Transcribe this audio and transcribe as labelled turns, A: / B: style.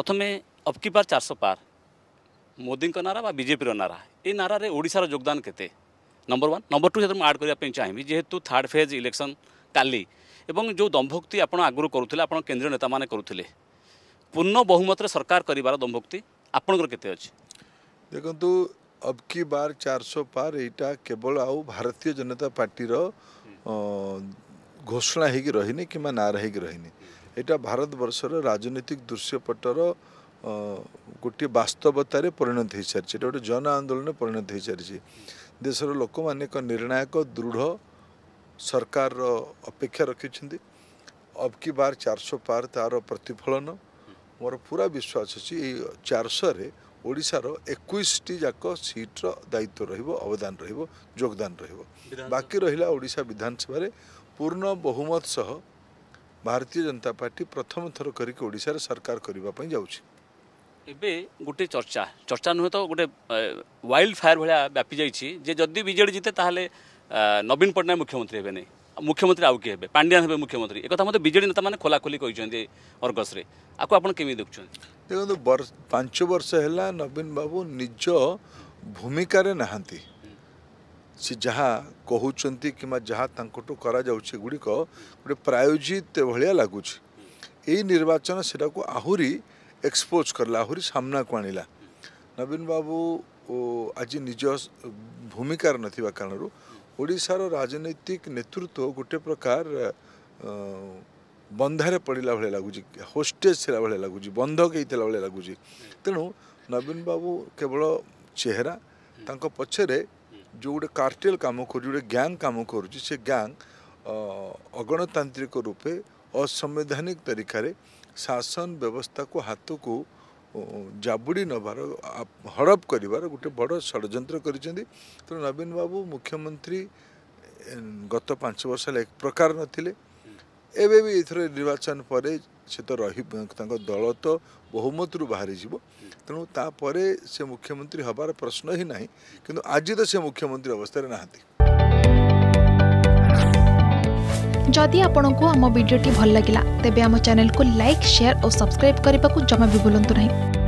A: प्रथम अबकी बार चारश पार मोदी नारा बजेपी नारा ये नारा ओडार योगदान के नंबर वन नंबर टू जो मुझे आड करने चाहिए जेहेतु थार्ड फेज इलेक्शन काली एवं जो दम्भोक्ति आप आगु करुले आप केन्द्र नेता मैंने करुले पूर्ण बहुमत सरकार कर दम्भोक्ति आपण के
B: देखु अब की बार सौ पार यहाँ केवल आउ भारतीय जनता पार्टी हम्म। घोषणा होगी रही कि ना रही हम्म। ଏଇଟା ଭାରତବର୍ଷର ରାଜନୈତିକ ଦୃଶ୍ୟପଟର ଗୋଟିଏ ବାସ୍ତବତାରେ ପରିଣତ ହୋଇସାରିଛି ଏଇଟା ଗୋଟେ ଜନ ଆନ୍ଦୋଳନରେ ପରିଣତ ହୋଇସାରିଛି ଦେଶର ଲୋକମାନେ ଏକ ନିର୍ଣ୍ଣାୟକ ଦୃଢ଼ ସରକାରର ଅପେକ୍ଷା ରଖିଛନ୍ତି ଅବ୍ କି ବାର୍ ଚାରିଶହ ପାର ତା'ର ପ୍ରତିଫଳନ ମୋର ପୁରା ବିଶ୍ୱାସ ଅଛି ଏଇ ଚାରିଶହରେ ଓଡ଼ିଶାର ଏକୋଇଶଟି ଯାକ ସିଟ୍ର ଦାୟିତ୍ୱ ରହିବ ଅବଦାନ ରହିବ ଯୋଗଦାନ ରହିବ ବାକି ରହିଲା ଓଡ଼ିଶା ବିଧାନସଭାରେ ପୂର୍ଣ୍ଣ ବହୁମତ ସହ ଭାରତୀୟ ଜନତା ପାର୍ଟି ପ୍ରଥମ ଥର କରିକି ଓଡ଼ିଶାରେ ସରକାର କରିବା ପାଇଁ
A: ଯାଉଛି ଏବେ ଗୋଟେ ଚର୍ଚ୍ଚା ଚର୍ଚ୍ଚା ନୁହେଁ ତ ଗୋଟେ ୱାଇଲ୍ଡ ଫାୟାର ଭଳିଆ ବ୍ୟାପି ଯାଇଛି ଯେ ଯଦି ବିଜେଡ଼ି ଜିତେ ତାହେଲେ ନବୀନ ପଟ୍ଟନାୟକ ମୁଖ୍ୟମନ୍ତ୍ରୀ ହେବେ ନାହିଁ ମୁଖ୍ୟମନ୍ତ୍ରୀ ଆଉ କିଏ ହେବେ ପାଣ୍ଡିଆନ ହେବେ ମୁଖ୍ୟମନ୍ତ୍ରୀ ଏକଥା ମଧ୍ୟ ବିଜେଡ଼ି ନେତାମାନେ ଖୋଲାଖୋଲି କହିଛନ୍ତି ଅର୍ଗସରେ ଆକୁ ଆପଣ କେମିତି ଦେଖୁଛନ୍ତି
B: ଦେଖନ୍ତୁ ପାଞ୍ଚ ବର୍ଷ ହେଲା ନବୀନ ବାବୁ ନିଜ ଭୂମିକାରେ ନାହାନ୍ତି ସେ ଯାହା କହୁଛନ୍ତି କିମ୍ବା ଯାହା ତାଙ୍କଠୁ କରାଯାଉଛି ଏଗୁଡ଼ିକ ଗୋଟେ ପ୍ରାୟୋଜିତ ଭଳିଆ ଲାଗୁଛି ଏଇ ନିର୍ବାଚନ ସେଟାକୁ ଆହୁରି ଏକ୍ସପୋଜ୍ କରିଲା ଆହୁରି ସାମ୍ନାକୁ ଆଣିଲା ନବୀନ ବାବୁ ଆଜି ନିଜ ଭୂମିକାର ନଥିବା କାରଣରୁ ଓଡ଼ିଶାର ରାଜନୈତିକ ନେତୃତ୍ୱ ଗୋଟେ ପ୍ରକାର ବନ୍ଧାରେ ପଡ଼ିଲା ଭଳିଆ ଲାଗୁଛି ହୋଷ୍ଟେଜ୍ ଥିଲା ଭଳିଆ ଲାଗୁଛି ବନ୍ଧକ ହେଇଥିଲା ଭଳିଆ ଲାଗୁଛି ତେଣୁ ନବୀନ ବାବୁ କେବଳ ଚେହେରା ତାଙ୍କ ପଛରେ ଯେଉଁ ଗୋଟେ କାର୍ଟେଲ କାମ କରୁଛି ଗୋଟେ ଗ୍ୟାଙ୍ଗ କାମ କରୁଛି ସେ ଗ୍ୟାଙ୍ଗ ଅଗଣତାନ୍ତ୍ରିକ ରୂପେ ଅସାମ୍ବିଧାନିକ ତରିକାରେ ଶାସନ ବ୍ୟବସ୍ଥାକୁ ହାତକୁ ଜାବୁଡ଼ି ନେବାର ହଡ଼ପ କରିବାର ଗୋଟେ ବଡ଼ ଷଡ଼ଯନ୍ତ୍ର କରିଛନ୍ତି ତେଣୁ ନବୀନ ବାବୁ ମୁଖ୍ୟମନ୍ତ୍ରୀ ଗତ ପାଞ୍ଚ ବର୍ଷ ହେଲା ଏକ ପ୍ରକାର ନଥିଲେ ଏବେ ବି ଏଥର ନିର୍ବାଚନ ପରେ ସେ ତ ରହି ତାଙ୍କ ଦଳ ତ ବହୁମତରୁ ବାହାରିଯିବ ତେଣୁ ତାପରେ ସେ ମୁଖ୍ୟମନ୍ତ୍ରୀ ହେବାର ପ୍ରଶ୍ନ ହିଁ ନାହିଁ କିନ୍ତୁ ଆଜି ତ ସେ ମୁଖ୍ୟମନ୍ତ୍ରୀ ଅବସ୍ଥାରେ ନାହାନ୍ତି
A: ଯଦି ଆପଣଙ୍କୁ ଆମ ଭିଡ଼ିଓଟି ଭଲ ଲାଗିଲା ତେବେ ଆମ ଚ୍ୟାନେଲକୁ ଲାଇକ୍ ସେୟାର ଓ ସବସ୍କ୍ରାଇବ୍ କରିବାକୁ ଜମା ବି ଭୁଲନ୍ତୁ ନାହିଁ